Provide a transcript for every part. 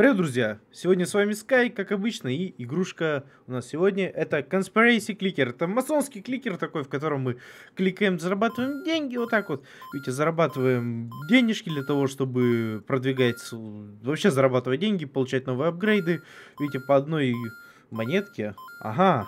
Привет, друзья! Сегодня с вами Sky, как обычно, и игрушка у нас сегодня это Conspiracy Clicker. Это масонский кликер такой, в котором мы кликаем, зарабатываем деньги, вот так вот. Видите, зарабатываем денежки для того, чтобы продвигать, вообще зарабатывать деньги, получать новые апгрейды. Видите, по одной монетке. Ага,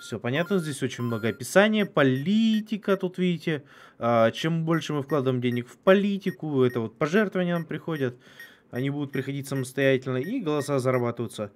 все понятно, здесь очень много описания, политика тут, видите. А, чем больше мы вкладываем денег в политику, это вот пожертвования нам приходят. Они будут приходить самостоятельно и голоса зарабатываться.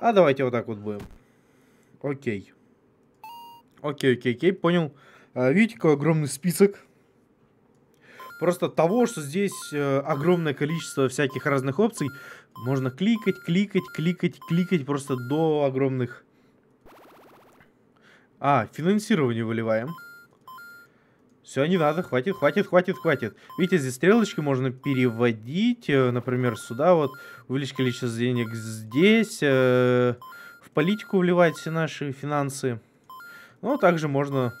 А давайте вот так вот будем. Окей. Окей, окей, окей, понял. А, видите, какой огромный список. Просто того, что здесь э, огромное количество всяких разных опций. Можно кликать, кликать, кликать, кликать просто до огромных... А, финансирование выливаем. Все, не надо, хватит, хватит, хватит, хватит. Видите, здесь стрелочки можно переводить, э, например, сюда вот, увеличить количество денег здесь, э, в политику вливать все наши финансы. Ну, также можно...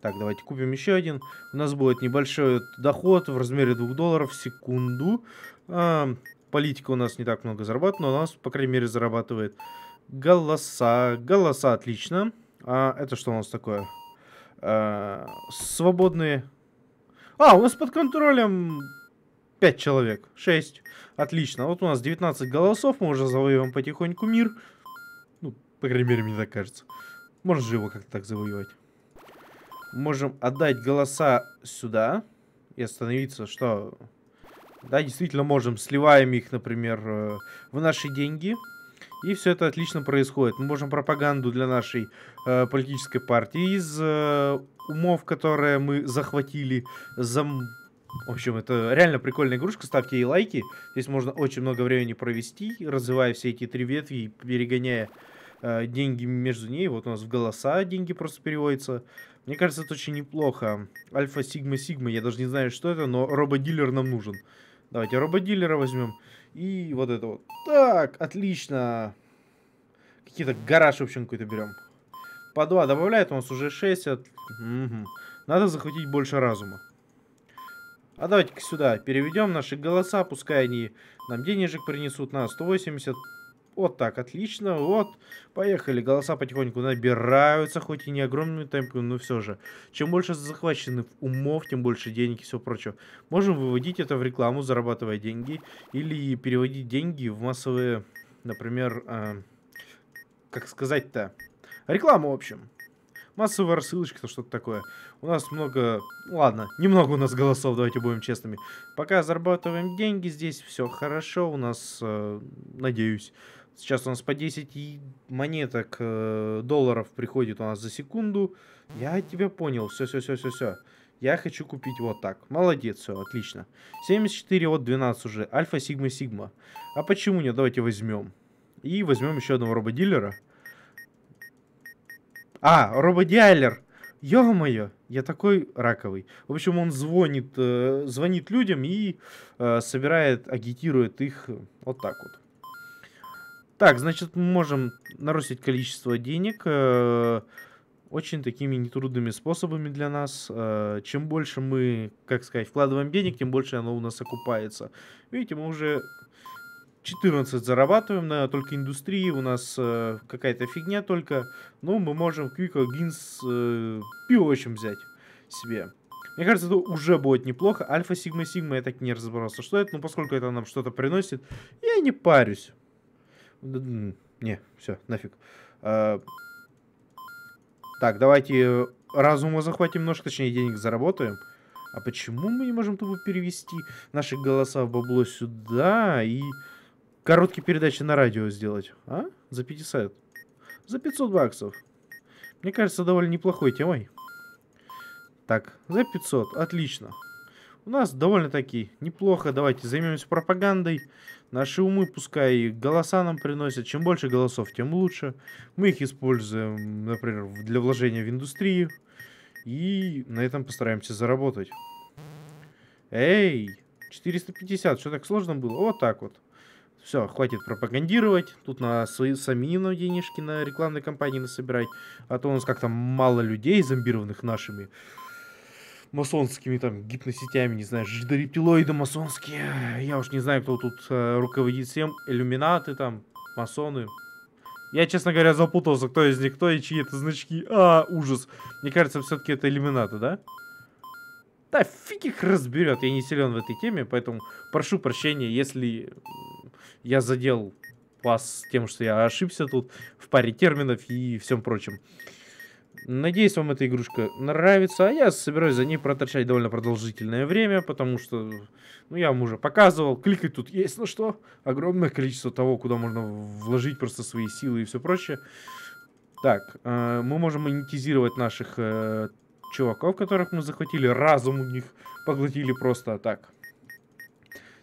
Так, давайте купим еще один. У нас будет небольшой доход в размере 2 долларов в секунду. Э, политика у нас не так много зарабатывает, но у нас, по крайней мере, зарабатывает голоса. Голоса, отлично. А это что у нас такое? э, свободные... А, у нас под контролем 5 человек, 6. Отлично, вот у нас 19 голосов, мы уже завоевываем потихоньку мир. Ну, по крайней мере, мне так кажется. Можно же его как-то так завоевать. Можем отдать голоса сюда и остановиться, что... Да, действительно можем, сливаем их, например, э, в наши деньги. И все это отлично происходит. Мы можем пропаганду для нашей Э, политической партии, из э, умов, которые мы захватили, зам... В общем, это реально прикольная игрушка, ставьте ей лайки. Здесь можно очень много времени провести, развивая все эти три ветви и перегоняя э, деньги между ней. Вот у нас в голоса деньги просто переводятся. Мне кажется, это очень неплохо. Альфа, Сигма, Сигма, я даже не знаю, что это, но рободилер нам нужен. Давайте рободилера возьмем. И вот это вот. Так, отлично. Какие-то гараж, в общем, какой-то берем по 2 добавляет, у нас уже 60. Угу. Надо захватить больше разума. А давайте-ка сюда переведем наши голоса, пускай они нам денежек принесут на 180. Вот так, отлично, вот, поехали. Голоса потихоньку набираются, хоть и не огромными темпами, но все же. Чем больше захваченных умов, тем больше денег и все прочее. Можем выводить это в рекламу, зарабатывая деньги, или переводить деньги в массовые, например, э, как сказать-то, Реклама, в общем. массовые рассылочки, то что-то такое. У нас много... Ладно, немного у нас голосов, давайте будем честными. Пока зарабатываем деньги, здесь все хорошо у нас, э, надеюсь. Сейчас у нас по 10 монеток э, долларов приходит у нас за секунду. Я тебя понял, все-все-все-все-все. Я хочу купить вот так. Молодец, все, отлично. 74 вот 12 уже. Альфа, Сигма, Сигма. А почему нет? Давайте возьмем. И возьмем еще одного рободилера. дилера а, рободиалер. Ё-моё, я такой раковый. В общем, он звонит, э, звонит людям и э, собирает, агитирует их э, вот так вот. Так, значит, мы можем нарастить количество денег э, очень такими нетрудными способами для нас. Э, чем больше мы, как сказать, вкладываем денег, тем больше оно у нас окупается. Видите, мы уже 14 зарабатываем на только индустрии, у нас э, какая-то фигня только. Ну, мы можем Quick Гинс э, пивочем взять себе. Мне кажется, это уже будет неплохо. Альфа, Сигма, Сигма, я так не разобрался, что это. Но поскольку это нам что-то приносит, я не парюсь. Не, все, нафиг. А, так, давайте разума захватим нож, точнее денег заработаем. А почему мы не можем тупо перевести наши голоса в бабло сюда и короткие передачи на радио сделать, а? За 50. За 500 баксов. Мне кажется, довольно неплохой темой. Так, за 500, отлично. У нас довольно-таки неплохо. Давайте займемся пропагандой. Наши умы, пускай голоса нам приносят. Чем больше голосов, тем лучше. Мы их используем, например, для вложения в индустрию. И на этом постараемся заработать. Эй, 450, что так сложно было? Вот так вот. Все, хватит пропагандировать. Тут на свои сами на денежки на рекламной кампании насобирать. А то у нас как-то мало людей, зомбированных нашими масонскими там гипносетями, не знаю, жидорептилоиды масонские. Я уж не знаю, кто тут э, руководит всем. Иллюминаты там, масоны. Я, честно говоря, запутался, кто из них кто и чьи это значки. А, ужас. Мне кажется, все-таки это иллюминаты, да? Да фиг их разберет, я не силен в этой теме, поэтому прошу прощения, если я задел вас тем, что я ошибся тут в паре терминов и всем прочем. Надеюсь, вам эта игрушка нравится, а я собираюсь за ней проторчать довольно продолжительное время, потому что, ну, я вам уже показывал, кликать тут есть на что, огромное количество того, куда можно вложить просто свои силы и все прочее. Так, э, мы можем монетизировать наших э, чуваков, которых мы захватили, разум у них поглотили просто так.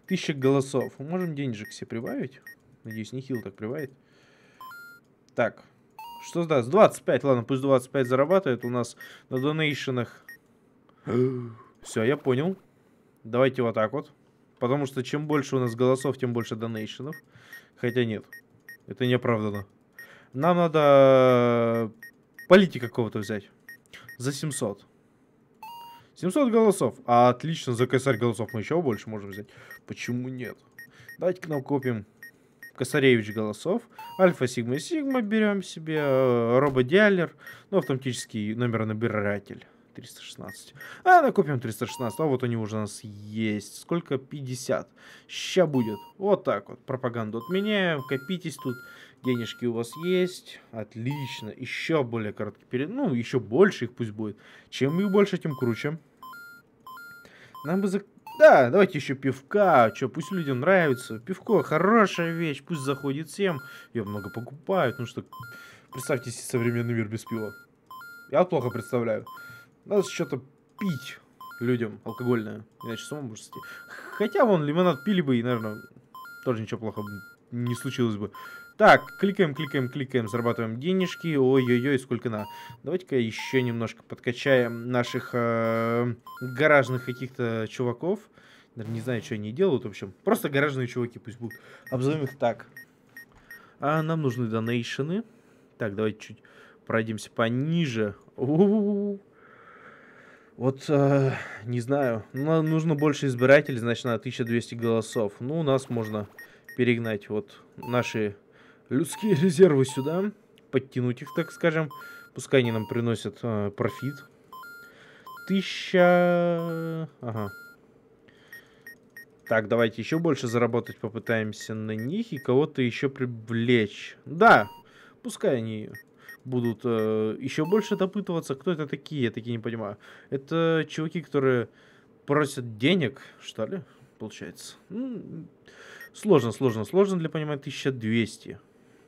Тысяча голосов. Мы можем денежек себе прибавить. Надеюсь, нехило так прибавить. Так. Что сдаст? 25. Ладно, пусть 25 зарабатывает. У нас на донейшенах... Все, я понял. Давайте вот так вот. Потому что чем больше у нас голосов, тем больше донейшенов. Хотя нет. Это неоправданно. Нам надо полити какого-то взять. За 700. 700 голосов. А, отлично, за косарь голосов мы еще больше можем взять. Почему нет? Давайте-ка нам купим Косаревич голосов. Альфа, Сигма, Сигма берем себе. Э, Рободиалер. Ну, автоматический номеронабиратель. 316. А, накопим ну, 316. А вот они уже у нас есть. Сколько? 50. Ща будет. Вот так вот. Пропаганду отменяем. Копитесь тут. Денежки у вас есть. Отлично. Еще более короткий период, Ну, еще больше их пусть будет. Чем их больше, тем круче. Нам бы за... Да, давайте еще пивка. что пусть людям нравится. Пивко хорошая вещь. Пусть заходит всем. Ее много покупают. Ну что, представьте себе современный мир без пива. Я плохо представляю. Надо что-то пить людям алкогольное. Иначе с ума можно сойти. Хотя, вон, лимонад пили бы и, наверное, тоже ничего плохого не случилось бы. Так, кликаем, кликаем, кликаем, зарабатываем денежки. Ой-ой-ой, сколько на. Давайте-ка еще немножко подкачаем наших э, гаражных каких-то чуваков. Даже не знаю, что они делают, в общем. Просто гаражные чуваки пусть будут. Обзовем их так. А нам нужны донейшены. Так, давайте чуть пройдемся пониже. У -у -у вот, э, не знаю, нам нужно больше избирателей, значит, на 1200 голосов. Ну, у нас можно перегнать вот наши людские резервы сюда, подтянуть их, так скажем. Пускай они нам приносят э, профит. Тысяча... Ага. Так, давайте еще больше заработать попытаемся на них и кого-то еще привлечь. Да, пускай они будут э, еще больше допытываться, кто это такие, я такие не понимаю. Это чуваки, которые просят денег, что ли, получается. Ну, сложно, сложно, сложно для понимания 1200.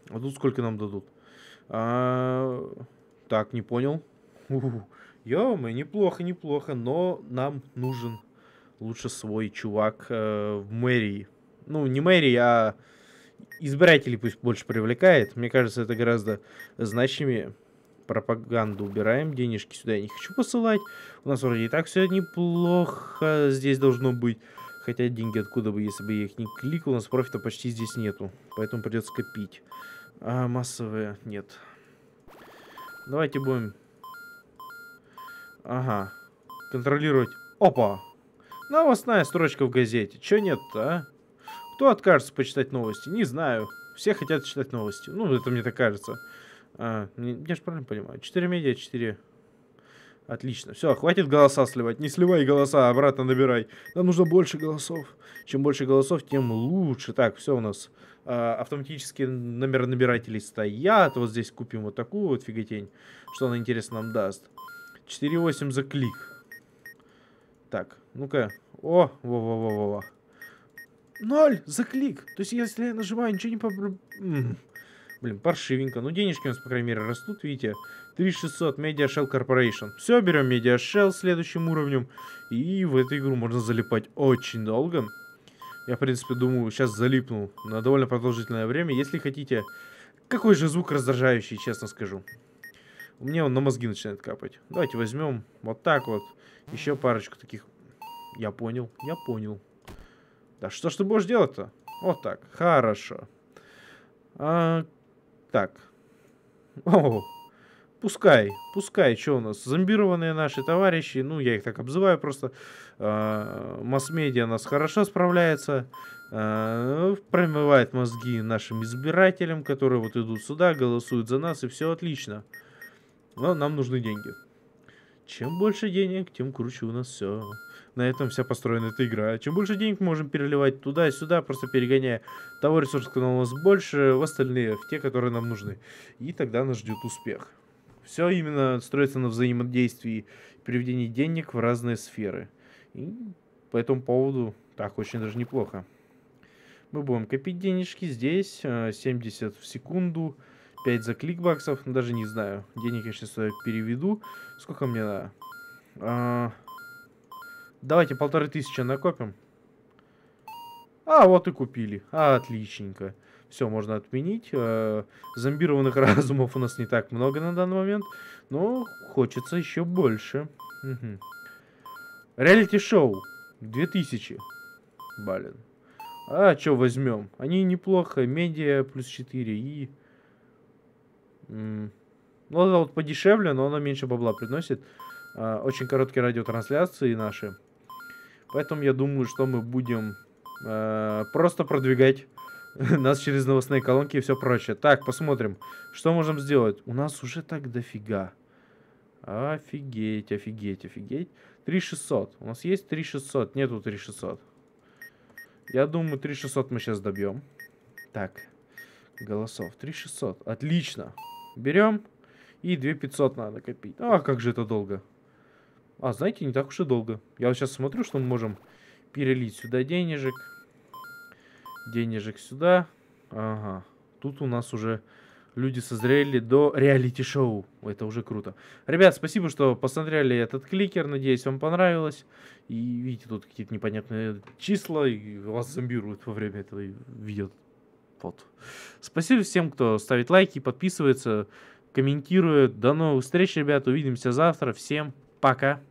А тут сколько нам дадут? А... Так, не понял. Ё-моё, неплохо, неплохо, но нам нужен лучше свой чувак э, в мэрии. Ну, не мэрии, а избирателей пусть больше привлекает. Мне кажется, это гораздо значимее. Пропаганду убираем, денежки сюда я не хочу посылать. У нас вроде и так все неплохо здесь должно быть. Хотя деньги откуда бы, если бы я их не кликал, у нас профита почти здесь нету. Поэтому придется копить. А, массовые нет. Давайте будем... Ага. Контролировать. Опа! Новостная строчка в газете. Чё нет-то, а? Кто откажется почитать новости? Не знаю. Все хотят читать новости. Ну, это мне так кажется. А, я же правильно понимаю. 4 медиа, 4 Отлично. Все, хватит голоса сливать. Не сливай голоса, обратно набирай. Нам нужно больше голосов. Чем больше голосов, тем лучше. Так, все у нас э, а, автоматические номера набирателей стоят. Вот здесь купим вот такую вот фиготень. Что она, интересно, нам даст. 4,8 за клик. Так, ну-ка. О, во-во-во-во-во. Ноль за клик. То есть, если я нажимаю, ничего не... По... Блин, паршивенько. Ну, денежки у нас, по крайней мере, растут, видите. 3600 Media Shell Corporation. Все, берем Media Shell следующим уровнем. И в эту игру можно залипать очень долго. Я, в принципе, думаю, сейчас залипну на довольно продолжительное время. Если хотите... Какой же звук раздражающий, честно скажу. У меня он на мозги начинает капать. Давайте возьмем вот так вот. Еще парочку таких. Я понял, я понял. Да что ж ты будешь делать-то? Вот так, хорошо. А, так. О, пускай, пускай, что у нас, зомбированные наши товарищи, ну, я их так обзываю просто, э, масс-медиа нас хорошо справляется, э, промывает мозги нашим избирателям, которые вот идут сюда, голосуют за нас, и все отлично. Но нам нужны деньги. Чем больше денег, тем круче у нас все. На этом вся построена эта игра. Чем больше денег мы можем переливать туда и сюда, просто перегоняя того ресурса, который у нас больше, в остальные, в те, которые нам нужны. И тогда нас ждет успех. Все именно строится на взаимодействии и переведении денег в разные сферы. И по этому поводу так очень даже неплохо. Мы будем копить денежки здесь, 70 э, в секунду, 5 за кликбаксов, ну, даже не знаю. Денег я сейчас переведу. Сколько мне надо? А, давайте полторы тысячи накопим. А, вот и купили. А, отличненько. Все, можно отменить. Э, зомбированных разумов у нас не так много на данный момент. Но хочется еще больше. Реалити-шоу. 2000. Блин. А что возьмем? Они неплохо. Медиа плюс 4 и... Ну, это вот подешевле, но она меньше бабла приносит. А, очень короткие радиотрансляции наши. Поэтому я думаю, что мы будем э, просто продвигать Нас через новостные колонки и все прочее. Так, посмотрим, что можем сделать. У нас уже так дофига. Офигеть, офигеть, офигеть. 3600. У нас есть 3600. Нету 3600. Я думаю, 3600 мы сейчас добьем. Так, голосов. 3600. Отлично. Берем. И 2500 надо копить. А, как же это долго. А, знаете, не так уж и долго. Я вот сейчас смотрю, что мы можем перелить сюда денежек. Денежек сюда. Ага. Тут у нас уже люди созрели до реалити-шоу. Это уже круто. Ребят, спасибо, что посмотрели этот кликер. Надеюсь, вам понравилось. И видите, тут какие-то непонятные числа. И вас зомбируют во время этого видео. Вот. Спасибо всем, кто ставит лайки, подписывается, комментирует. До новых встреч, ребят. Увидимся завтра. Всем пока.